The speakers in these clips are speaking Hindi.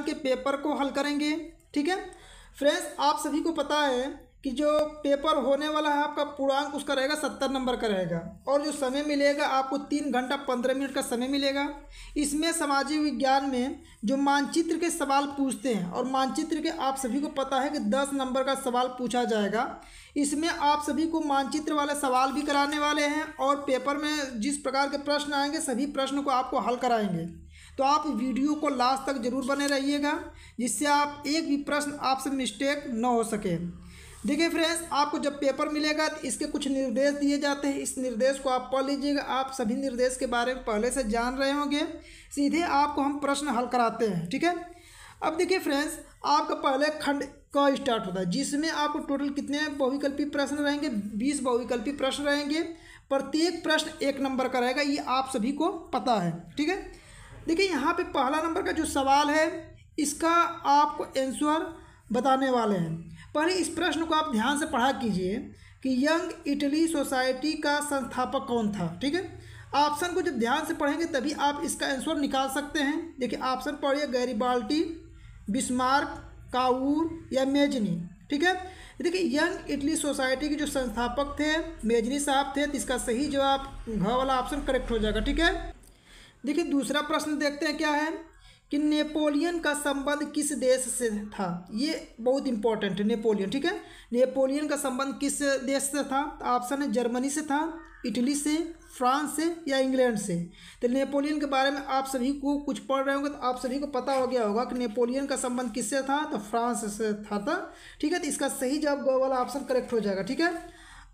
एग्ज़ाम के पेपर को हल करेंगे ठीक है फ्रेंड्स आप सभी को पता है कि जो पेपर होने वाला है आपका पूर्णांक उसका रहेगा सत्तर नंबर का रहेगा और जो समय मिलेगा आपको तीन घंटा पंद्रह मिनट का समय मिलेगा इसमें सामाजिक विज्ञान में जो मानचित्र के सवाल पूछते हैं और मानचित्र के आप सभी को पता है कि दस नंबर का सवाल पूछा जाएगा इसमें आप सभी को मानचित्र वाले सवाल भी कराने वाले हैं और पेपर में जिस प्रकार के प्रश्न आएंगे सभी प्रश्न को आपको हल कराएंगे तो आप वीडियो को लास्ट तक जरूर बने रहिएगा जिससे आप एक भी प्रश्न आपसे मिस्टेक न हो सके देखिए फ्रेंड्स आपको जब पेपर मिलेगा तो इसके कुछ निर्देश दिए जाते हैं इस निर्देश को आप पढ़ लीजिएगा आप सभी निर्देश के बारे में पहले से जान रहे होंगे सीधे आपको हम प्रश्न हल कराते हैं ठीक है अब देखिए फ्रेंड्स आपका पहले खंड का स्टार्ट होता है जिसमें आपको टोटल कितने बहुविकल्पी प्रश्न रहेंगे बीस बहुविकल्पी प्रश्न रहेंगे प्रत्येक प्रश्न एक नंबर का रहेगा ये आप सभी को पता है ठीक है देखिए यहाँ पे पहला नंबर का जो सवाल है इसका आपको आंसर बताने वाले हैं पहले इस प्रश्न को आप ध्यान से पढ़ा कीजिए कि यंग इटली सोसाइटी का संस्थापक कौन था ठीक है ऑप्शन को जब ध्यान से पढ़ेंगे तभी आप इसका आंसर निकाल सकते हैं देखिए ऑप्शन पढ़िए गैरीबाल्टी बिस्मार्क काउर या मेजनी ठीक है देखिए यंग इटली सोसाइटी के जो संस्थापक थे मेजनी साहब थे तो इसका सही जवाब घ वाला ऑप्शन करेक्ट हो जाएगा ठीक है देखिए दूसरा प्रश्न देखते हैं क्या है कि नेपोलियन का संबंध किस देश से था ये बहुत इंपॉर्टेंट है नेपोलियन ठीक है नेपोलियन का संबंध किस देश से था ऑप्शन है जर्मनी से था इटली से फ्रांस से या इंग्लैंड से तो नेपोलियन के बारे में आप सभी को कुछ पढ़ रहे होंगे तो आप सभी को पता हो गया होगा कि नेपोलियन का संबंध किससे था तो फ्रांस से था था तो, ठीक है तो इसका सही जवाब वाला ऑप्शन करेक्ट हो जाएगा ठीक है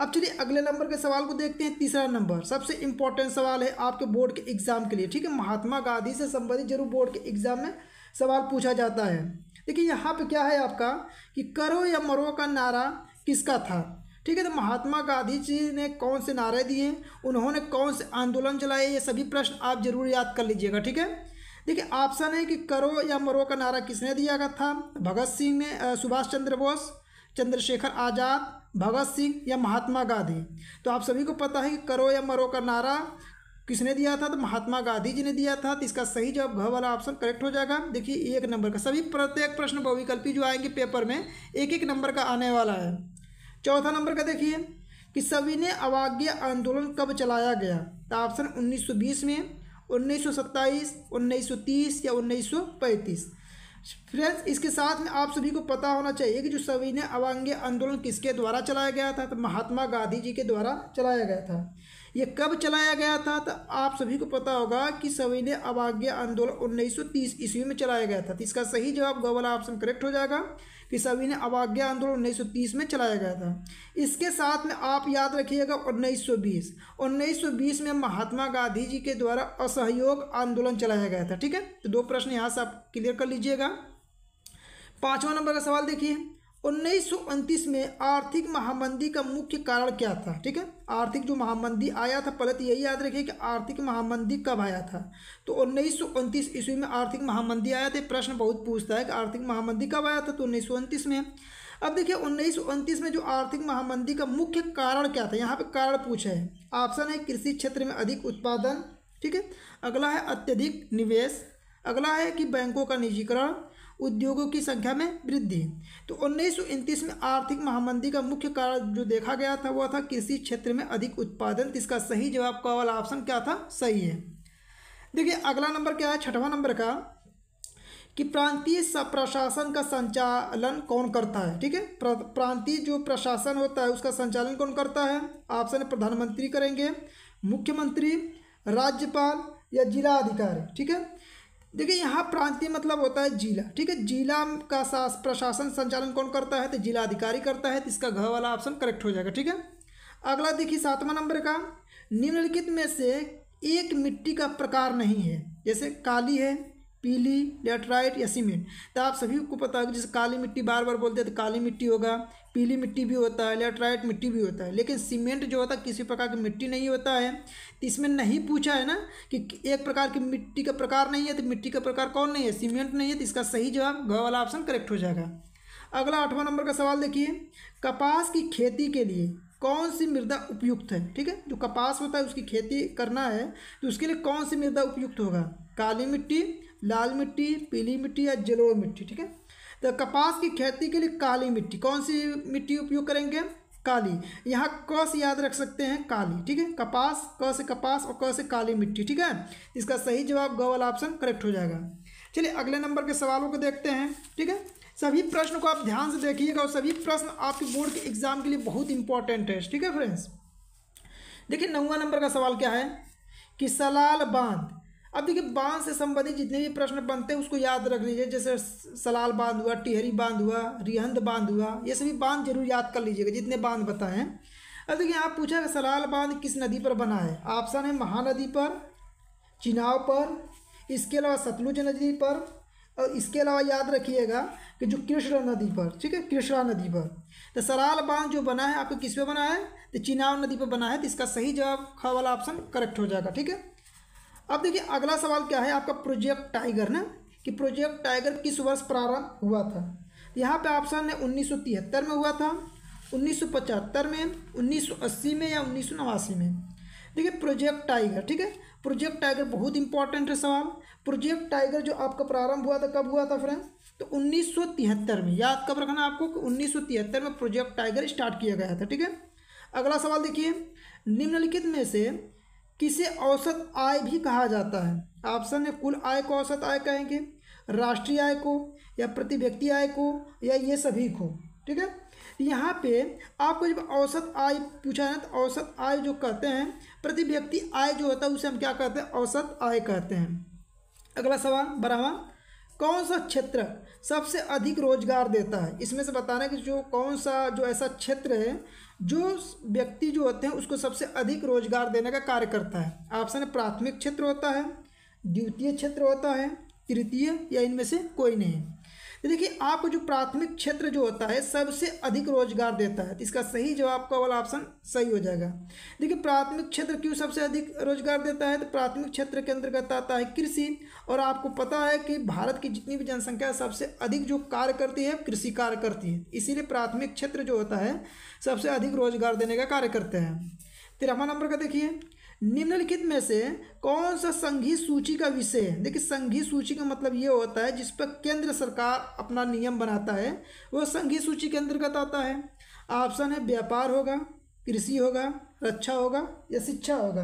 अब चलिए अगले नंबर के सवाल को देखते हैं तीसरा नंबर सबसे इंपॉर्टेंट सवाल है आपके बोर्ड के एग्ज़ाम के लिए ठीक है महात्मा गांधी से संबंधित जरूर बोर्ड के एग्ज़ाम में सवाल पूछा जाता है देखिए यहाँ पे क्या है आपका कि करो या मरो का नारा किसका था ठीक है तो महात्मा गांधी जी ने कौन से नारे दिए उन्होंने कौन से आंदोलन चलाए ये सभी प्रश्न आप जरूर याद कर लीजिएगा ठीक है देखिए ऑप्शन है कि करो या मरो का नारा किसने दिया था भगत सिंह ने सुभाष चंद्र बोस चंद्रशेखर आज़ाद भगत सिंह या महात्मा गांधी तो आप सभी को पता है कि करो या मरो का नारा किसने दिया था तो महात्मा गांधी जी ने दिया था तो इसका सही जवाब घ वाला ऑप्शन करेक्ट हो जाएगा देखिए एक नंबर का सभी प्रत्येक प्रश्न बहुविकल्पी जो आएंगे पेपर में एक एक नंबर का आने वाला है चौथा नंबर का देखिए कि सविनय अवाज्ञ आंदोलन कब चलाया गया तो ऑप्शन 1920 में 1927, 1930 या पैंतीस फ्रेंड्स इसके साथ में आप सभी को पता होना चाहिए कि जो सविनय अवांगी आंदोलन किसके द्वारा चलाया गया था तो महात्मा गांधी जी के द्वारा चलाया गया था ये कब चलाया गया था तो आप सभी को पता होगा कि सविनय अवाज्ञा आंदोलन 1930 ईस्वी में चलाया गया था तो इसका सही जवाब गौ वाला ऑप्शन करेक्ट हो जाएगा कि सविनय अवाज्ञा आंदोलन 1930 में चलाया गया था इसके साथ में आप याद रखिएगा 1920 1920 में महात्मा गांधी जी के द्वारा असहयोग आंदोलन चलाया गया था ठीक है तो दो प्रश्न यहाँ से आप क्लियर कर लीजिएगा पाँचवा नंबर का सवाल देखिए उन्नीस में आर्थिक महामंदी का मुख्य कारण क्या था ठीक है आर्थिक जो महामंदी आया था पहले तो यही याद रखिए कि आर्थिक महामंदी कब आया था तो उन्नीस ईस्वी में आर्थिक महामंदी आया था प्रश्न बहुत पूछता है कि आर्थिक महामंदी कब आया था तो उन्नीस में अब देखिए उन्नीस में जो आर्थिक महामंदी का मुख्य कारण क्या था यहाँ पर कारण पूछा है ऑप्शन है कृषि क्षेत्र में अधिक उत्पादन ठीक है अगला है अत्यधिक निवेश अगला है कि बैंकों का निजीकरण उद्योगों की संख्या में वृद्धि तो उन्नीस में आर्थिक महामंदी का मुख्य कारण जो देखा गया था वह था कृषि क्षेत्र में अधिक उत्पादन इसका सही जवाब का वाला ऑप्शन क्या था सही है देखिए अगला नंबर क्या है छठवां नंबर का कि प्रांतीय प्रशासन का संचालन कौन करता है ठीक है प्रांतीय जो प्रशासन होता है उसका संचालन कौन करता है ऑप्शन प्रधानमंत्री करेंगे मुख्यमंत्री राज्यपाल या जिला अधिकारी ठीक है देखिए यहाँ प्रांतीय मतलब होता है जिला ठीक है जिला का प्रशासन संचालन कौन करता है तो जिला अधिकारी करता है तो इसका घ वाला ऑप्शन करेक्ट हो जाएगा ठीक है अगला देखिए सातवां नंबर का निम्नलिखित में से एक मिट्टी का प्रकार नहीं है जैसे काली है पीली लेटराइट या सीमेंट तो आप सभी को पता होगा जैसे काली मिट्टी बार बार बोलते हैं तो काली मिट्टी होगा पीली मिट्टी भी होता है लेटराइट मिट्टी भी होता है लेकिन सीमेंट जो होता है किसी प्रकार की मिट्टी नहीं होता है तो इसमें नहीं पूछा है ना कि एक प्रकार की मिट्टी का प्रकार नहीं है तो मिट्टी का प्रकार कौन नहीं है सीमेंट नहीं है तो इसका सही जवाब घ वाला ऑप्शन करेक्ट हो जाएगा अगला आठवां नंबर का सवाल देखिए कपास की खेती के लिए कौन सी मृदा उपयुक्त है ठीक है जो कपास होता है उसकी खेती करना है तो उसके लिए कौन सी मृदा उपयुक्त होगा काली मिट्टी लाल मिट्टी पीली मिट्टी या जलोड़ मिट्टी ठीक है तो कपास की खेती के लिए काली मिट्टी कौन सी मिट्टी उपयोग करेंगे काली यहाँ क से याद रख सकते हैं काली ठीक है कपास क से कपास और क से काली मिट्टी ठीक है इसका सही जवाब ग वाला ऑप्शन करेक्ट हो जाएगा चलिए अगले नंबर के सवालों को देखते हैं ठीक है सभी प्रश्न को आप ध्यान से देखिएगा और सभी प्रश्न आपके बोर्ड के एग्जाम के लिए बहुत इंपॉर्टेंट है ठीक है फ्रेंड्स देखिए नौवा नंबर का सवाल क्या है कि सलाल बांध अब देखिए बांध से संबंधित जितने भी प्रश्न बनते हैं उसको याद रख लीजिए जैसे सलाल बांध हुआ टिहरी बांध हुआ रिहंद बांध हुआ ये सभी बांध जरूर याद कर लीजिएगा जितने बांध बताएं अब देखिए आप पूछा कि सलाल बांध किस नदी पर बना है ऑप्शन है महानदी पर चिनाव पर इसके अलावा सतलुज नदी पर और इसके अलावा याद रखिएगा कि जो कृष्णा नदी पर ठीक है कृष्णा नदी पर तो सराल बांध जो बना है आपको किस पे बना है तो चिनाव नदी पर बना है तो इसका सही जवाब खा वाला ऑप्शन करेक्ट हो जाएगा ठीक है अब देखिए अगला सवाल क्या है आपका प्रोजेक्ट टाइगर ना कि प्रोजेक्ट टाइगर किस वर्ष प्रारंभ हुआ था यहाँ पे ऑप्शन है उन्नीस में हुआ था उन्नीस में उन्नीस में या उन्नीस में देखिए प्रोजेक्ट टाइगर ठीक है प्रोजेक्ट टाइगर बहुत इंपॉर्टेंट है सवाल प्रोजेक्ट टाइगर जो आपका प्रारंभ हुआ था कब हुआ था फ्रेंड तो उन्नीस में याद कब रखना आपको कि उन्नीस में प्रोजेक्ट टाइगर स्टार्ट किया गया था ठीक है अगला सवाल देखिए निम्नलिखित में से किसे औसत आय भी कहा जाता है ऑप्शन है कुल आय को औसत आय कहेंगे राष्ट्रीय आय को या प्रति व्यक्ति आय को या ये सभी को ठीक है यहाँ पे आपको जब औसत आय पूछा है तो औसत आय जो कहते हैं प्रति व्यक्ति आय जो होता है उसे हम क्या कहते हैं औसत आय कहते हैं अगला सवाल बारहवा कौन सा क्षेत्र सबसे अधिक रोजगार देता है इसमें से बताना है कि जो कौन सा जो ऐसा क्षेत्र है जो व्यक्ति जो होते हैं उसको सबसे अधिक रोजगार देने का कार्य करता है ऑप्शन प्राथमिक क्षेत्र होता है द्वितीय क्षेत्र होता है तृतीय या इनमें से कोई नहीं तो देखिए आपको जो प्राथमिक क्षेत्र जो होता है सबसे अधिक रोजगार देता है तो इसका सही जवाब का वाला ऑप्शन सही हो जाएगा देखिए प्राथमिक क्षेत्र क्यों सबसे अधिक रोजगार देता है तो प्राथमिक क्षेत्र के अंतर्गत आता है कृषि और आपको पता है कि भारत की जितनी भी जनसंख्या है सबसे अधिक जो कार्य करती है कृषि कार्य करती है इसीलिए प्राथमिक क्षेत्र जो होता है सबसे अधिक रोजगार देने का कार्य करते हैं तेरहवा नंबर का देखिए निम्नलिखित में से कौन सा संघीय सूची का विषय है देखिए संघीय सूची का मतलब ये होता है जिस पर केंद्र सरकार अपना नियम बनाता है वह संघीय सूची के अंतर्गत आता है ऑप्शन है व्यापार होगा कृषि होगा रक्षा होगा या शिक्षा होगा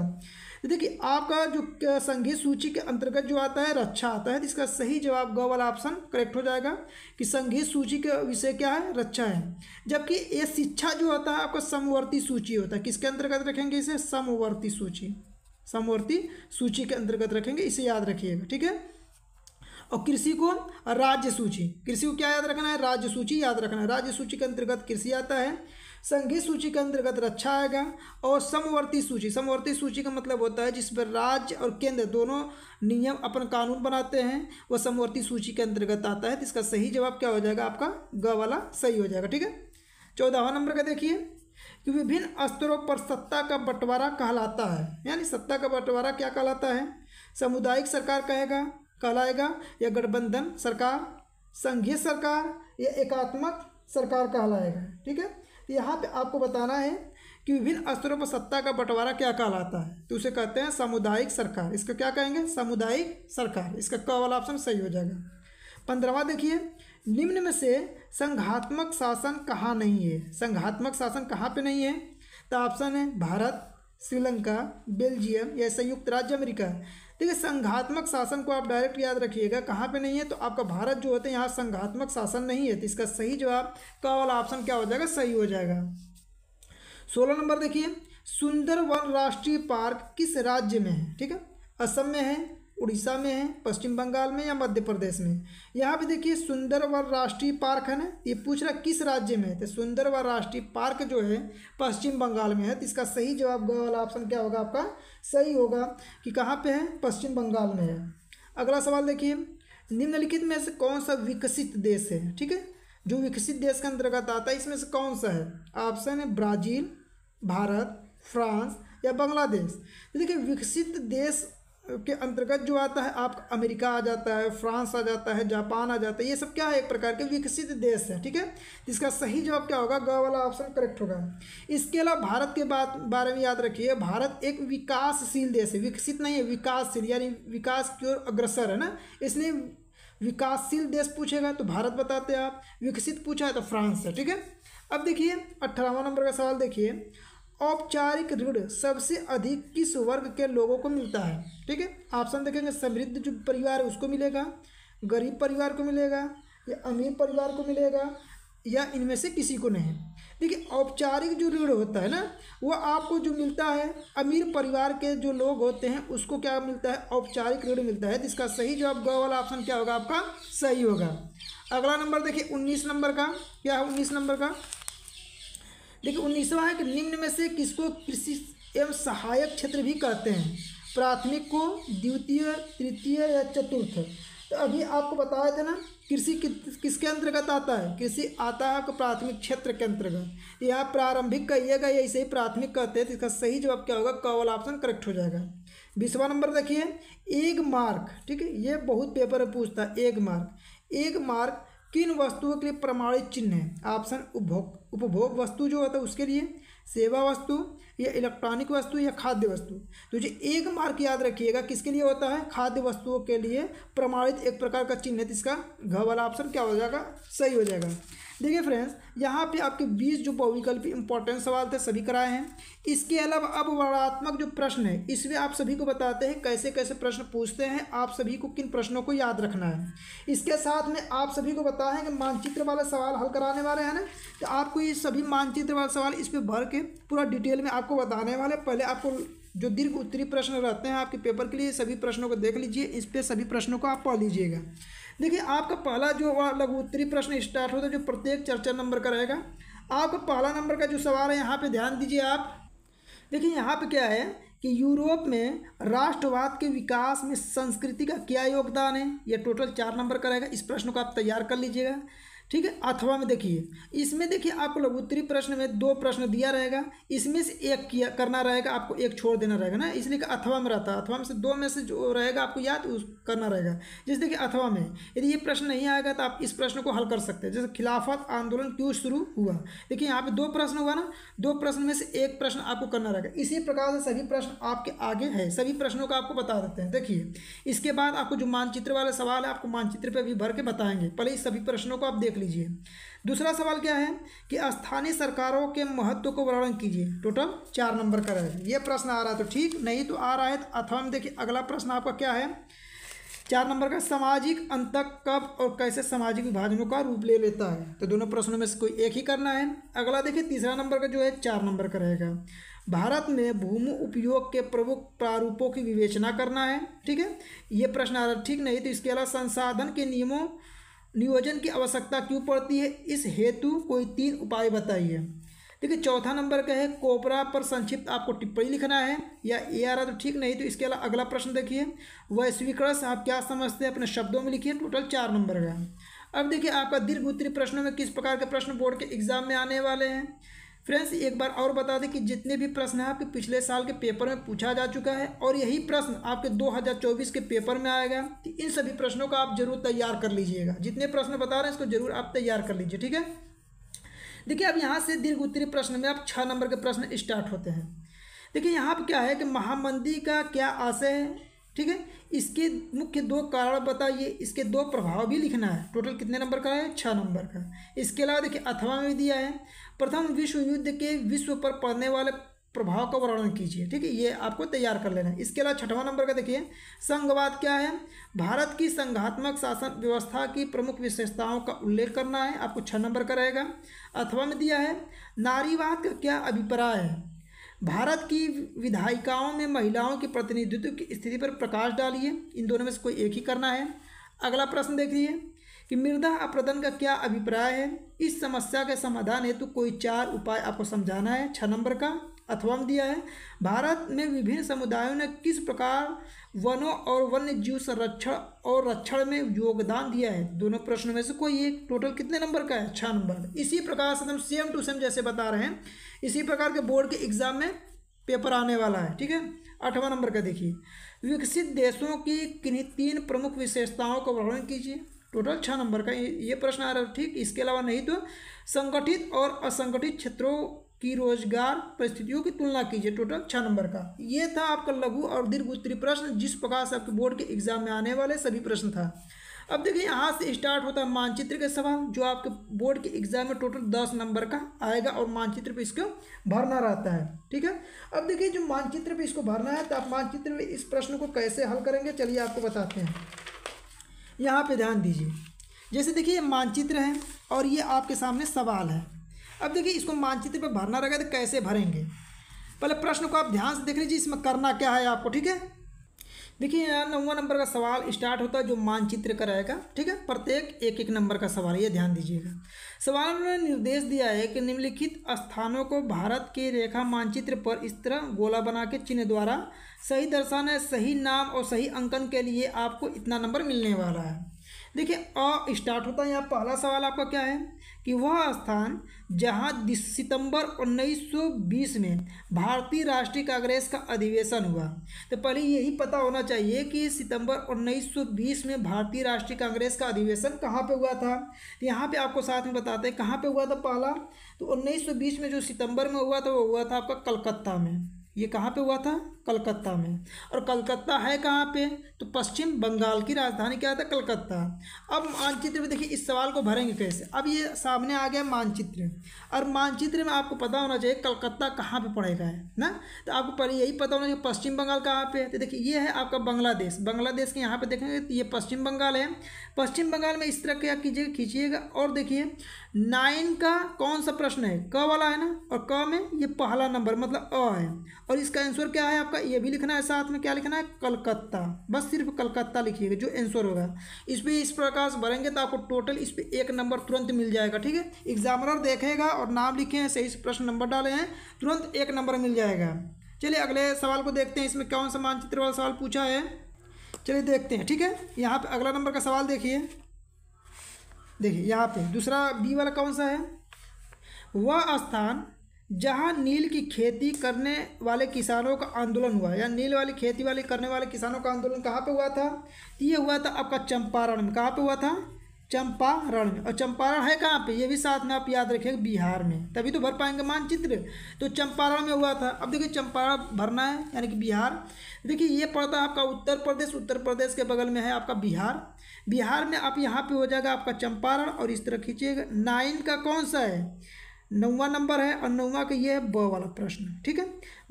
तो देखिए आपका जो संघीय सूची के अंतर्गत जो आता है रक्षा आता है तो इसका सही जवाब ग वाला ऑप्शन करेक्ट हो जाएगा कि संघीय सूची के विषय क्या है रक्षा है जबकि ये शिक्षा जो होता है आपका समवर्ती सूची होता है किसके अंतर्गत रखेंगे इसे समवर्ती सूची समवर्ती सूची के अंतर्गत रखेंगे इसे याद रखिएगा ठीक है और कृषि को राज्य सूची कृषि को क्या याद रखना है राज्य सूची याद रखना है राज्य सूची के अंतर्गत कृषि आता है संघीय सूची के अंतर्गत रक्षा आएगा और समवर्ती सूची समवर्ती सूची का मतलब होता है जिस पर राज्य और केंद्र दोनों नियम अपन कानून बनाते हैं वह समवर्ती सूची के अंतर्गत आता है तो इसका सही जवाब क्या हो जाएगा आपका ग वाला सही हो जाएगा ठीक है चौदहवा नंबर का देखिए कि विभिन्न स्तरों पर सत्ता का बंटवारा कहलाता है यानी सत्ता का बंटवारा क्या कहलाता है सामुदायिक सरकार कहेगा कहलाएगा या गठबंधन सरकार संघीय सरकार या एकात्मक सरकार कहलाएगा ठीक है यहाँ पे आपको बताना है कि विभिन्न स्तरों पर सत्ता का बंटवारा क्या कहलाता है तो उसे कहते हैं सामुदायिक सरकार इसको क्या कहेंगे सामुदायिक सरकार इसका क वाला ऑप्शन सही हो जाएगा पंद्रहवा देखिए निम्न में से संघात्मक शासन कहाँ नहीं है संघात्मक शासन कहाँ पे नहीं है तो ऑप्शन है भारत श्रीलंका बेल्जियम या संयुक्त राज्य अमेरिका ठीक है संघात्मक शासन को आप डायरेक्ट याद रखिएगा कहाँ पे नहीं है तो आपका भारत जो होता है यहाँ संघात्मक शासन नहीं है तो इसका सही जवाब का वाला ऑप्शन क्या हो जाएगा सही हो जाएगा सोलह नंबर देखिए सुंदरवन राष्ट्रीय पार्क किस राज्य में है ठीक है असम में है उड़ीसा में है पश्चिम बंगाल में या मध्य प्रदेश में यहाँ पे देखिए सुंदर व राष्ट्रीय पार्क है ना ये पूछ रहा किस राज्य में है तो सुंदर व राष्ट्रीय पार्क जो है पश्चिम बंगाल में है तो इसका सही जवाब वाला ऑप्शन क्या होगा आपका सही होगा कि कहाँ पे है पश्चिम बंगाल में है अगला सवाल देखिए निम्नलिखित में से कौन सा विकसित देश है ठीक है जो विकसित देश के अंतर्गत आता है इसमें से कौन सा है ऑप्शन है ब्राज़ील भारत फ्रांस या बांग्लादेश तो देखिए विकसित देश के अंतर्गत जो आता है आप अमेरिका आ जाता है फ्रांस आ जाता है जापान आ जाता है ये सब क्या है एक प्रकार के विकसित देश है ठीक है इसका सही जवाब क्या होगा ग वाला ऑप्शन करेक्ट होगा इसके अलावा भारत के बात बारे में याद रखिए भारत एक विकासशील देश है विकसित नहीं है विकासशील यानी विकास की ओर अग्रसर है ना इसलिए विकासशील देश पूछेगा तो भारत बताते हैं आप विकसित पूछा है तो फ्रांस है ठीक है अब देखिए अट्ठारहवा नंबर का सवाल देखिए औपचारिक ऋण सबसे अधिक किस वर्ग के लोगों को मिलता है ठीक है ऑप्शन देखेंगे समृद्ध जो परिवार है उसको मिलेगा गरीब परिवार को मिलेगा या अमीर परिवार को मिलेगा या इनमें से किसी को नहीं देखिए औपचारिक जो ऋण होता है ना वो आपको जो मिलता है अमीर परिवार के जो लोग होते हैं उसको क्या मिलता है औपचारिक ऋण मिलता है जिसका सही जवाब गौ वाला ऑप्शन क्या होगा आपका सही होगा अगला नंबर देखिए उन्नीस नंबर का क्या है उन्नीस नंबर का देखिए उन्नीसवा है कि निम्न में से किसको कृषि एवं सहायक क्षेत्र भी कहते हैं प्राथमिक को द्वितीय तृतीय या चतुर्थ तो अभी आपको बताया था ना कृषि कि, किसके अंतर्गत आता है कृषि आता है आपको प्राथमिक क्षेत्र के अंतर्गत तो यहाँ प्रारंभिक कहिएगा या इसे ही प्राथमिक कहते हैं तो इसका सही जवाब क्या होगा कवल ऑप्शन करेक्ट हो जाएगा बीसवा नंबर देखिए एक मार्क ठीक है ये बहुत पेपर पूछता है एक मार्क एक मार्क किन वस्तुओं के लिए प्रमाणित चिन्ह है ऑप्शन उपभोग उपभोग वस्तु जो होता है उसके लिए सेवा वस्तु या इलेक्ट्रॉनिक वस्तु या खाद्य वस्तु तो जो एक मार्क याद रखिएगा किसके लिए होता है खाद्य वस्तुओं के लिए प्रमाणित एक प्रकार का चिन्ह है तो इसका घ वाला ऑप्शन क्या हो जाएगा सही हो जाएगा देखिए फ्रेंड्स यहाँ पे आपके 20 जो बहुविकल्प इंपॉर्टेंट सवाल थे सभी कराए हैं इसके अलावा अब वर्णात्मक जो प्रश्न है इसमें आप सभी को बताते हैं कैसे कैसे प्रश्न पूछते हैं आप सभी को किन प्रश्नों को याद रखना है इसके साथ में आप सभी को बताया कि मानचित्र वाला सवाल हल कराने वाले हैं ना तो आपको ये सभी मानचित्र वाला सवाल इस पर भर के पूरा डिटेल में आपको बताने वाले पहले आपको जो दीर्घ उत्तरी प्रश्न रहते हैं आपके पेपर के लिए सभी प्रश्नों को देख लीजिए इस पर सभी प्रश्नों को आप पढ़ लीजिएगा देखिए आपका पहला जो लघु उत्तरी प्रश्न स्टार्ट होता है जो प्रत्येक चर्चा नंबर का रहेगा आपका पहला नंबर का जो सवाल है यहाँ पे ध्यान दीजिए आप देखिए यहाँ पे क्या है कि यूरोप में राष्ट्रवाद के विकास में संस्कृति का क्या योगदान है यह टोटल चार नंबर का रहेगा इस प्रश्न को आप तैयार कर लीजिएगा ठीक है अथवा में देखिए इसमें देखिए आपको लोग उत्तरी प्रश्न में दो प्रश्न दिया रहेगा इसमें से एक किया करना रहेगा आपको एक छोड़ देना रहेगा ना इसलिए कि अथवा में रहता है अथवा में से दो में से जो रहेगा आपको याद उस करना रहेगा जैसे देखिए अथवा में यदि ये प्रश्न नहीं आएगा तो आप इस प्रश्न को हल कर सकते हैं जैसे खिलाफत आंदोलन क्यों शुरू हुआ देखिए यहाँ पे दो प्रश्न हुआ ना दो प्रश्न में से एक प्रश्न आपको करना रहेगा इसी प्रकार से सभी प्रश्न आपके आगे है सभी प्रश्नों को आपको बता देते हैं देखिए इसके बाद आपको जो मानचित्र वाले सवाल है आपको मानचित्र पर भी भर के बताएंगे पहले इस सभी प्रश्नों को आप देख लीजिए दूसरा सवाल क्या है कि स्थानीय सरकारों के महत्व को वर्णन कीजिए टोटल चार नंबर का रहे ये प्रश्न आ रहा है तो ठीक नहीं तो आ रहा है तो अथवा में देखिए अगला प्रश्न आपका क्या है चार नंबर का सामाजिक अंतक कब और कैसे सामाजिक विभाजनों का रूप ले लेता है तो दोनों प्रश्नों में से कोई एक ही करना है अगला देखिए तीसरा नंबर का जो है चार नंबर का रहेगा भारत में भूमि उपयोग के प्रमुख प्रारूपों की विवेचना करना है ठीक है ये प्रश्न आ रहा ठीक नहीं तो इसके अलावा संसाधन के नियमों नियोजन की आवश्यकता क्यों पड़ती है इस हेतु कोई तीन उपाय बताइए देखिए चौथा नंबर का है कोपरा पर संक्षिप्त आपको टिप्पणी लिखना है या ए आ रहा तो ठीक नहीं तो इसके अलावा अगला प्रश्न देखिए वैश्वीकरण आप क्या समझते हैं अपने शब्दों में लिखिए टोटल चार नंबर का अब देखिए आपका दीर्घ उत्तरी प्रश्नों में किस प्रकार के प्रश्न बोर्ड के एग्जाम में आने वाले हैं फ्रेंड्स एक बार और बता दें कि जितने भी प्रश्न हैं आपके पिछले साल के पेपर में पूछा जा चुका है और यही प्रश्न आपके 2024 के पेपर में आएगा तो इन सभी प्रश्नों का आप जरूर तैयार कर लीजिएगा जितने प्रश्न बता रहे हैं इसको जरूर आप तैयार कर लीजिए ठीक है देखिए अब यहाँ से दीर्घ उत्तरी प्रश्न में आप छः नंबर के प्रश्न स्टार्ट होते हैं देखिए यहाँ पर क्या है कि महामंदी का क्या आशय है ठीक है इसके मुख्य दो कारण बताइए इसके दो प्रभाव भी लिखना है टोटल कितने नंबर का है छः नंबर का इसके अलावा देखिए अथवा में भी दिया है प्रथम विश्व युद्ध के विश्व पर पड़ने वाले प्रभाव का वर्णन कीजिए ठीक है ये आपको तैयार कर लेना है इसके अलावा छठवां नंबर का देखिए संघवाद क्या है भारत की संघात्मक शासन व्यवस्था की प्रमुख विशेषताओं का उल्लेख करना है आपको छः नंबर का रहेगा अथवा में दिया है नारीवाद का क्या अभिप्राय है भारत की विधायिकाओं में महिलाओं के प्रतिनिधित्व की स्थिति पर प्रकाश डालिए इन दोनों में से कोई एक ही करना है अगला प्रश्न देखिए कि मृदा अप्रदन का क्या अभिप्राय है इस समस्या के समाधान हेतु कोई चार उपाय आपको समझाना है छः नंबर का अथवम दिया है भारत में विभिन्न समुदायों ने किस प्रकार वनों और वन्य जीव संरक्षण और रक्षण में योगदान दिया है दोनों प्रश्नों में से कोई एक टोटल कितने नंबर का है छः नंबर इसी प्रकार से हम सेम टू सेम जैसे बता रहे हैं इसी प्रकार के बोर्ड के एग्जाम में पेपर आने वाला है ठीक है आठवां नंबर का देखिए विकसित देशों की किन्हीं तीन प्रमुख विशेषताओं का वर्णन कीजिए टोटल छः नंबर का ये प्रश्न आ रहा है ठीक इसके अलावा नहीं तो संगठित और असंगठित क्षेत्रों की रोजगार परिस्थितियों की तुलना कीजिए टोटल छः नंबर का ये था आपका लघु और दीर्घ उत्तरी प्रश्न जिस प्रकार से आपके बोर्ड के एग्जाम में आने वाले सभी प्रश्न था अब देखिए यहाँ से स्टार्ट होता है मानचित्र के सवाल जो आपके बोर्ड के एग्जाम में टोटल दस नंबर का आएगा और मानचित्र पे इसको भरना रहता है ठीक है अब देखिए जो मानचित्र पे इसको भरना है तो आप मानचित्र में इस प्रश्न को कैसे हल करेंगे चलिए आपको बताते हैं यहाँ पे ध्यान दीजिए जैसे देखिए ये मानचित्र है और ये आपके सामने सवाल है अब देखिए इसको मानचित्र पर भरना रहेगा तो कैसे भरेंगे पहले प्रश्न को आप ध्यान से देख लीजिए इसमें करना क्या है आपको ठीक है देखिए यहाँ नौवा नंबर का सवाल स्टार्ट होता है जो मानचित्र का रहेगा ठीक है प्रत्येक एक एक नंबर का सवाल ये ध्यान दीजिएगा सवाल उन्होंने निर्देश दिया है कि निम्नलिखित स्थानों को भारत के रेखा मानचित्र पर इस तरह गोला बना के चिन्ह द्वारा सही दर्शाने सही नाम और सही अंकन के लिए आपको इतना नंबर मिलने वाला है देखिए अ स्टार्ट होता है यहाँ पहला सवाल आपका क्या है कि वह स्थान जहाँ सितंबर 1920 में भारतीय राष्ट्रीय कांग्रेस का अधिवेशन हुआ तो पहले यही पता होना चाहिए कि सितंबर 1920 में भारतीय राष्ट्रीय कांग्रेस का अधिवेशन कहाँ पे हुआ था तो यहाँ पे आपको साथ में बताते हैं कहाँ पे हुआ था पहला तो 1920 में जो सितंबर में हुआ था वो हुआ था आपका कलकत्ता में ये कहाँ पर हुआ था कलकत्ता में और कलकत्ता है कहाँ पे तो पश्चिम बंगाल की राजधानी क्या था कलकत्ता अब मानचित्र में देखिए इस सवाल को भरेंगे कैसे अब ये सामने आ गया मानचित्र और मानचित्र में आपको पता होना चाहिए कलकत्ता कहाँ पे पड़ेगा है ना तो आपको पहले यही पता होना चाहिए पश्चिम बंगाल कहाँ पे तो देखिए ये है आपका बांग्लादेश बांग्लादेश के यहाँ पर देखेंगे तो ये पश्चिम बंगाल है पश्चिम बंगाल में इस तरह क्या कीजिएगा खींचिएगा और देखिए नाइन का कौन सा प्रश्न है क वाला है ना और क में ये पहला नंबर मतलब अ है और इसका आंसर क्या है आप आपका ये भी लिखना है साथ में क्या लिखना है कलकत्ता बस सिर्फ कलकत्ता लिखिएगा जो आंसर होगा इस पर इस प्रकार से भरेंगे तो आपको टोटल इस पर एक नंबर तुरंत मिल जाएगा ठीक है एग्जामिनर देखेगा और नाम लिखे हैं सही से प्रश्न नंबर डाले हैं तुरंत एक नंबर मिल जाएगा चलिए अगले सवाल को देखते हैं इसमें कौन सा मानचित्र वाला सवाल पूछा है चलिए देखते हैं ठीक है यहाँ पर अगला नंबर का सवाल देखिए देखिए यहाँ पे दूसरा बी वाला कौन सा है वह स्थान जहां नील की खेती करने वाले किसानों का आंदोलन हुआ या नील वाली खेती वाली करने वाले किसानों का आंदोलन कहाँ पे हुआ था तो ये हुआ था आपका चंपारण में कहाँ पे हुआ था चंपारण में और चंपारण है कहाँ पे ये भी साथ में आप याद रखिएगा बिहार में तभी तो भर पाएंगे मानचित्र तो चंपारण में हुआ था अब देखिए चंपारण भरना है यानी कि बिहार देखिए ये पड़ता है आपका उत्तर प्रदेश उत्तर प्रदेश के बगल में है आपका बिहार बिहार में आप यहाँ पर हो जाएगा आपका चंपारण और इस तरह खींचिएगा नाइन का कौन सा है नौवा नंबर है और नौवा का ये है ब वाला प्रश्न ठीक है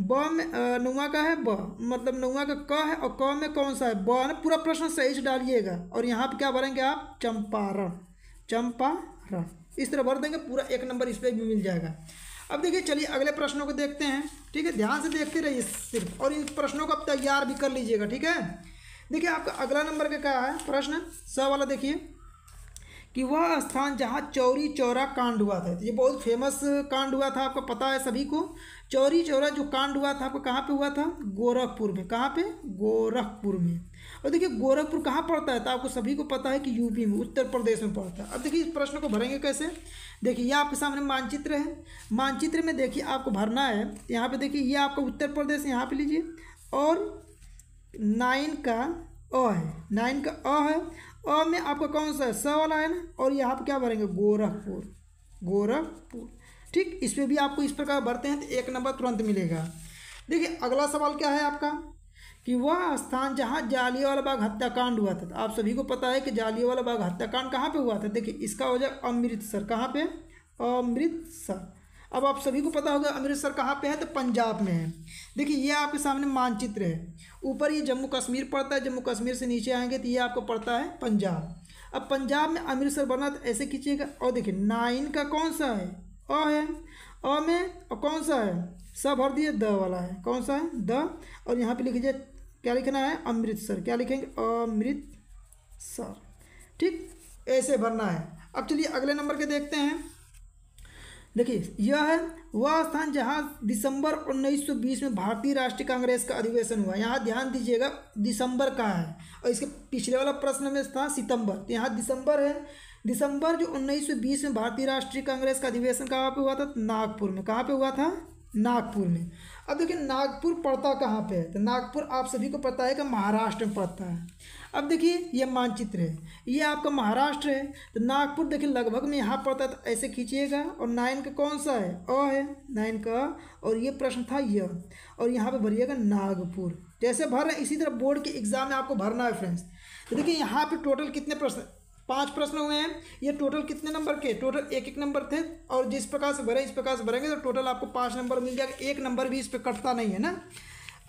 ब में नौवा का है ब मतलब नौवा का क है और क में कौन सा है ब ना पूरा प्रश्न सही से डालिएगा और यहाँ पे क्या भरेंगे आप चंपारण चंपारण इस तरह भर देंगे पूरा एक नंबर इस पर भी मिल जाएगा अब देखिए चलिए अगले प्रश्नों को देखते हैं ठीक है ध्यान से देखते रहिए सिर्फ और इन प्रश्नों को आप तैयार भी कर लीजिएगा ठीक है देखिए आपका अगला नंबर का क्या है प्रश्न स वाला देखिए कि वह स्थान जहाँ चौरी चौरा कांड हुआ था तो ये बहुत फेमस कांड हुआ था आपको पता है सभी को चौरी चौरा जो कांड हुआ था आपको कहाँ पे हुआ था गोरखपुर में कहाँ पे गोरखपुर में और देखिए गोरखपुर कहाँ पड़ता है तो आपको सभी को पता है कि यूपी में उत्तर प्रदेश में पड़ता है अब देखिए इस प्रश्न को भरेंगे कैसे देखिए ये आपके सामने मानचित्र है मानचित्र में देखिए आपको भरना है यहाँ पे देखिए ये आपका उत्तर प्रदेश यहाँ पे लीजिए और नाइन का अ है नाइन का अ है अ में आपका कौन सा है स वाला है ना और यहाँ पर क्या भरेंगे गोरखपुर गोरखपुर ठीक इसमें भी आपको इस प्रकार भरते हैं तो एक नंबर तुरंत मिलेगा देखिए अगला सवाल क्या है आपका कि वह स्थान जहाँ जालियावाला बाग हत्याकांड हुआ था आप सभी को पता है कि जालियावाला बाग हत्याकांड कहाँ पे हुआ था देखिए इसका हो जाए अमृतसर कहाँ पे अमृतसर अब आप सभी को पता होगा अमृतसर कहाँ पे है तो पंजाब में है देखिए ये आपके सामने मानचित्र है ऊपर ये जम्मू कश्मीर पड़ता है जम्मू कश्मीर से नीचे आएंगे तो ये आपको पड़ता है पंजाब अब पंजाब में अमृतसर बना तो ऐसे खींचिएगा और देखिए नाइन का कौन सा है अ है अ में और कौन सा है सब भर दिए द वाला है कौन सा है द और यहाँ पर लिख दीजिए क्या लिखना है अमृतसर क्या लिखेंगे अमृतसर ठीक ऐसे भरना है अब चलिए अगले नंबर के देखते हैं देखिए यह है वह स्थान जहां दिसंबर 1920 में भारतीय राष्ट्रीय कांग्रेस का अधिवेशन हुआ यहाँ ध्यान दीजिएगा दिसंबर का है और इसके पिछले वाला प्रश्न में था सितंबर तो यहाँ दिसंबर है दिसंबर जो 1920 में भारतीय राष्ट्रीय कांग्रेस का अधिवेशन कहाँ पे हुआ था नागपुर में कहाँ पे हुआ था नागपुर में अब देखिए नागपुर पड़ता कहाँ पर है तो नागपुर आप सभी को पता है कि महाराष्ट्र में पड़ता है अब देखिए ये मानचित्र है ये आपका महाराष्ट्र है तो नागपुर देखिए लगभग में यहाँ पड़ता है तो ऐसे खींचिएगा और नाइन का कौन सा है अ है नाइन का और ये प्रश्न था य और यहाँ पे भरिएगा नागपुर जैसे भर रहे इसी तरह बोर्ड के एग्जाम में आपको भरना है फ्रेंड्स तो देखिए यहाँ पर टोटल कितने प्रश्न पांच प्रश्न हुए हैं ये टोटल कितने नंबर के टोटल एक एक नंबर थे और जिस प्रकार से भरे इस प्रकार से भरेंगे तो टोटल आपको पाँच नंबर मिल जाएगा एक नंबर भी इस पर कटता नहीं है ना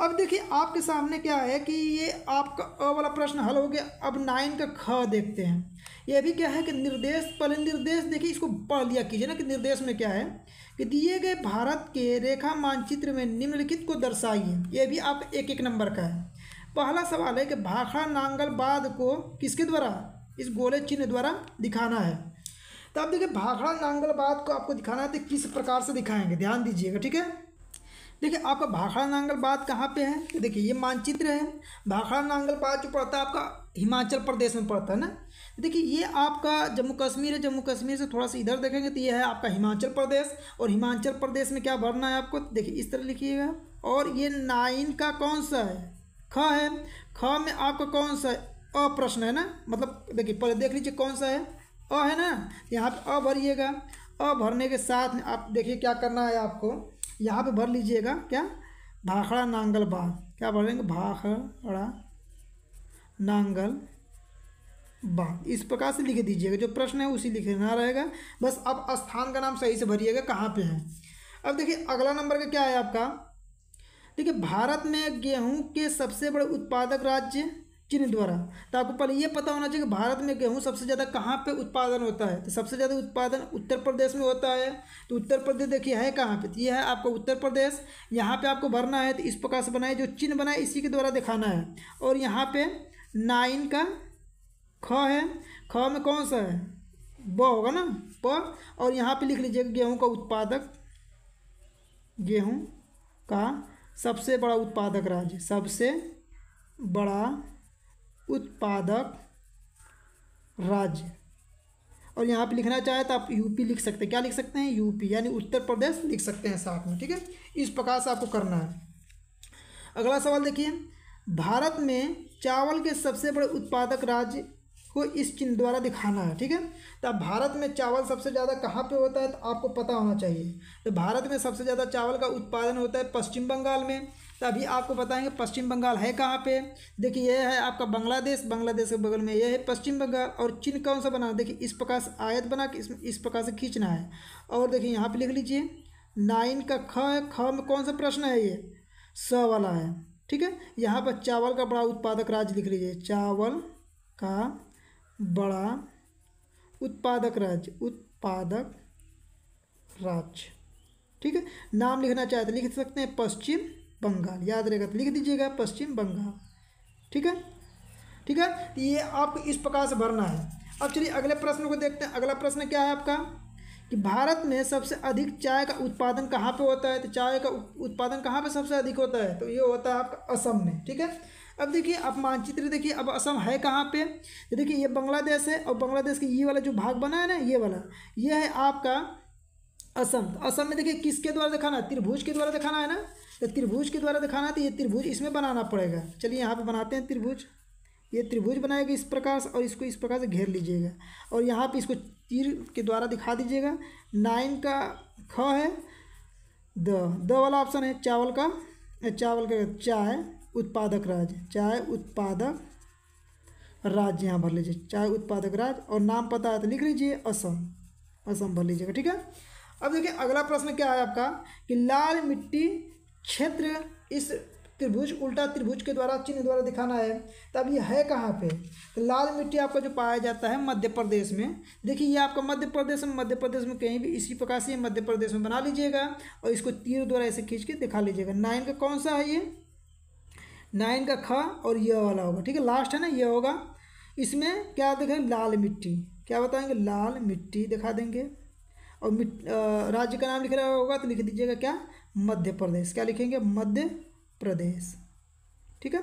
अब देखिए आपके सामने क्या है कि ये आपका अ वाला प्रश्न हल हो गया अब नाइन का ख देखते हैं ये भी क्या है कि निर्देश पहले निर्देश देखिए इसको पढ़ लिया कीजिए ना कि निर्देश में क्या है कि दिए गए भारत के रेखा मानचित्र में निम्नलिखित को दर्शाइए ये भी आप एक एक नंबर का है पहला सवाल है कि भाखड़ा नांगल बाद को किसके द्वारा इस गोले चिन्ह द्वारा दिखाना है तो आप देखिए भाखड़ा नांगल बाद को आपको दिखाना है तो किस प्रकार से दिखाएंगे ध्यान दीजिएगा ठीक है देखिए आपका भाखड़ा नांगल बाद कहाँ पे है देखिए ये मानचित्र है भाखड़ा नांगल बाद जो पड़ता है आपका हिमाचल प्रदेश में पड़ता है ना देखिए ये आपका जम्मू कश्मीर है जम्मू कश्मीर से थोड़ा सा इधर देखेंगे तो ये है आपका हिमाचल प्रदेश और हिमाचल प्रदेश में क्या भरना है आपको देखिए इस तरह लिखिएगा और ये नाइन का कौन सा है ख है ख में आपका कौन सा है अ प्रश्न है ना मतलब देखिए पहले देख लीजिए कौन सा है अ है ना यहाँ पर अ भरिएगा अ भरने के साथ आप देखिए क्या करना है आपको यहाँ पे भर लीजिएगा क्या भाखड़ा नांगल बाग क्या भरेंगे भाखड़ा नांगल बाग इस प्रकार से लिख दीजिएगा जो प्रश्न है उसी लिखना रहेगा बस अब स्थान का नाम सही से भरिएगा कहाँ पे है अब देखिए अगला नंबर का क्या है आपका देखिए भारत में गेहूं के सबसे बड़े उत्पादक राज्य किन द्वारा तो आपको पहले ये पता होना चाहिए कि भारत में गेहूँ सबसे ज़्यादा कहाँ पे उत्पादन होता है तो सबसे ज़्यादा उत्पादन उत्तर प्रदेश में होता है तो उत्तर प्रदेश देखिए है कहाँ पे तो ये है आपका उत्तर प्रदेश यहाँ पे आपको भरना है तो इस प्रकार से बनाए जो चिन्ह बनाए इसी के द्वारा दिखाना है और यहाँ पर नाइन का ख है ख में कौन सा है ब होगा ना प और यहाँ पर लिख लीजिए गेहूँ का उत्पादक गेहूँ का सबसे बड़ा उत्पादक राज्य सबसे बड़ा उत्पादक राज्य और यहाँ पे लिखना चाहे तो आप यूपी लिख सकते हैं क्या लिख सकते हैं यूपी यानी उत्तर प्रदेश लिख सकते हैं साथ में ठीक है इस प्रकार से आपको करना है अगला सवाल देखिए भारत में चावल के सबसे बड़े उत्पादक राज्य को इस चिन्ह द्वारा दिखाना है ठीक है तो भारत में चावल सबसे ज़्यादा कहाँ पे होता है तो आपको पता होना चाहिए तो भारत में सबसे ज़्यादा चावल का उत्पादन होता है पश्चिम बंगाल में तो अभी आपको बताएंगे पश्चिम बंगाल है कहाँ पे देखिए यह है आपका बांग्लादेश बांग्लादेश के बगल में यह है पश्चिम बंगाल और चीन कौन सा बनाना देखिए इस प्रकार से आयत बना के इस, इस प्रकार से खींचना है और देखिए यहाँ पर लिख लीजिए नाइन का ख है ख में कौन सा प्रश्न है ये स वाला है ठीक है यहाँ पर चावल का बड़ा उत्पादक राज्य लिख लीजिए चावल का बड़ा उत्पादक राज्य उत्पादक राज्य ठीक है नाम लिखना चाहते तो लिख सकते हैं पश्चिम बंगाल याद रहेगा तो लिख दीजिएगा पश्चिम बंगाल ठीक है ठीक है तो ये आपको इस प्रकार से भरना है अब चलिए अगले प्रश्न को देखते हैं अगला प्रश्न क्या है आपका कि भारत में सबसे अधिक चाय का उत्पादन कहाँ पे होता है तो चाय का उत्पादन कहाँ पे सबसे अधिक होता है तो ये होता है आपका असम में ठीक है अब देखिए आप मानचित्र देखिए अब असम है कहाँ पे तो देखिए ये बांग्लादेश है और बांग्लादेश के ये वाला जो भाग बना है ना ये वाला ये है आपका असम तो असम में देखिए किसके द्वारा दिखाना है त्रिभुज के द्वारा दिखाना है ना तो त्रिभुज के द्वारा दिखाना तो ये त्रिभुज इसमें बनाना पड़ेगा चलिए यहाँ पर बनाते हैं त्रिभुज ये त्रिभुज बनाएगा इस प्रकार से और इसको इस प्रकार से घेर लीजिएगा और यहाँ पे इसको तीर के द्वारा दिखा दीजिएगा नाइन का ख है द द वाला ऑप्शन है चावल का चावल का चाय उत्पादक राज्य चाय उत्पादक राज्य यहाँ भर लीजिए चाय उत्पादक राज्य और नाम पता है तो लिख लीजिए असम असम भर लीजिएगा ठीक है अब देखिए अगला प्रश्न क्या है आपका कि लाल मिट्टी क्षेत्र इस त्रिभुज उल्टा त्रिभुज के द्वारा चिन्ह द्वारा दिखाना है तब ये है कहाँ पे तो लाल मिट्टी आपका जो पाया जाता है मध्य प्रदेश में देखिए ये आपका मध्य प्रदेश में मध्य प्रदेश में कहीं भी इसी प्रकार से मध्य प्रदेश में बना लीजिएगा और इसको तीर द्वारा ऐसे खींच के दिखा लीजिएगा नाइन का कौन सा है ये नाइन का ख और यह वाला होगा ठीक है लास्ट है ना यह होगा इसमें क्या देखें लाल मिट्टी क्या बताएंगे लाल मिट्टी दिखा देंगे और राज्य का नाम लिख रहा होगा तो लिख दीजिएगा क्या मध्य प्रदेश क्या लिखेंगे मध्य प्रदेश ठीक है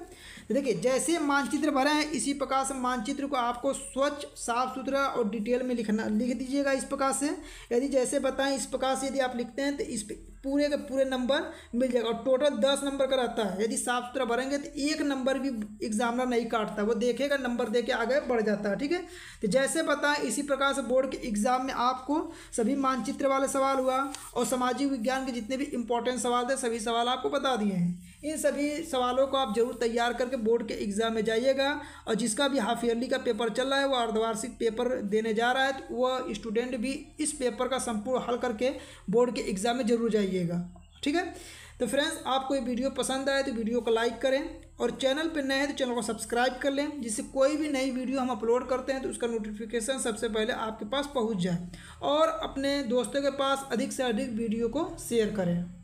तो देखिए जैसे मानचित्र भरे हैं इसी प्रकार से मानचित्र को आपको स्वच्छ साफ सुथरा और डिटेल में लिखना लिख दीजिएगा इस प्रकार से यदि जैसे बताएं इस प्रकार से यदि आप लिखते हैं तो इस पूरे के पूरे नंबर मिल जाएगा और टोटल दस नंबर का रहता है यदि साफ सुथरा भरेंगे तो एक नंबर भी एग्जामर नहीं काटता वो देखेगा नंबर दे के आगे बढ़ जाता है ठीक है तो जैसे बताएं इसी प्रकार से बोर्ड के एग्जाम में आपको सभी मानचित्र वाले सवाल हुआ और सामाजिक विज्ञान के जितने भी इंपॉर्टेंट सवाल थे सभी सवाल आपको बता दिए हैं इन सभी सवालों को आप जरूर तैयार करके बोर्ड के एग्जाम में जाइएगा और जिसका भी हाफ ईयरली का पेपर चल रहा है वो अर्धवार्षिक पेपर देने जा रहा है तो वह स्टूडेंट भी इस पेपर का संपूर्ण हल करके बोर्ड के एग्जाम में जरूर जाइए जाइएगा ठीक है तो फ्रेंड्स आपको ये वीडियो पसंद आए तो वीडियो को लाइक करें और चैनल पर नए हैं तो चैनल को सब्सक्राइब कर लें जिससे कोई भी नई वीडियो हम अपलोड करते हैं तो उसका नोटिफिकेशन सबसे पहले आपके पास पहुंच जाए और अपने दोस्तों के पास अधिक से अधिक वीडियो को शेयर करें